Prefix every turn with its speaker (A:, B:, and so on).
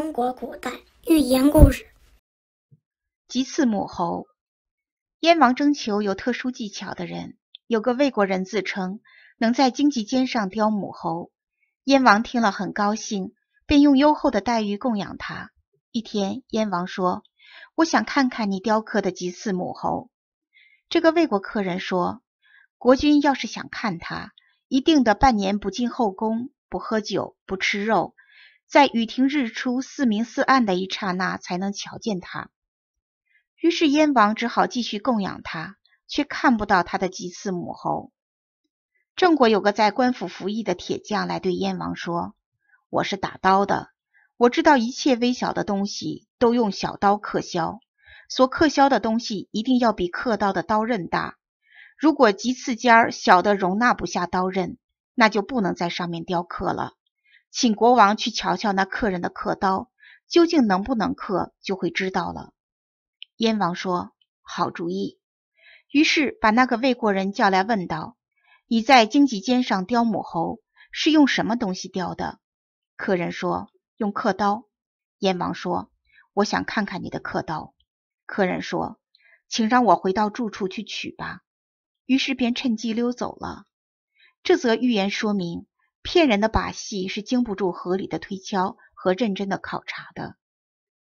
A: 中国古代寓言故事：集刺母猴。燕王征求有特殊技巧的人，有个魏国人自称能在荆棘尖上雕母猴。燕王听了很高兴，便用优厚的待遇供养他。一天，燕王说：“我想看看你雕刻的集刺母猴。”这个魏国客人说：“国君要是想看它，一定得半年不进后宫，不喝酒，不吃肉。”在雨停日出、四明四暗的一刹那，才能瞧见他。于是燕王只好继续供养他，却看不到他的几次母后。郑国有个在官府服役的铁匠来对燕王说：“我是打刀的，我知道一切微小的东西都用小刀刻削，所刻削的东西一定要比刻刀的刀刃大。如果棘刺尖儿小的容纳不下刀刃，那就不能在上面雕刻了。”请国王去瞧瞧那客人的刻刀，究竟能不能刻，就会知道了。燕王说：“好主意。”于是把那个魏国人叫来，问道：“你在荆棘尖上雕母猴，是用什么东西雕的？”客人说：“用刻刀。”燕王说：“我想看看你的刻刀。”客人说：“请让我回到住处去取吧。”于是便趁机溜走了。这则寓言说明。骗人的把戏是经不住合理的推敲和认真的考察的。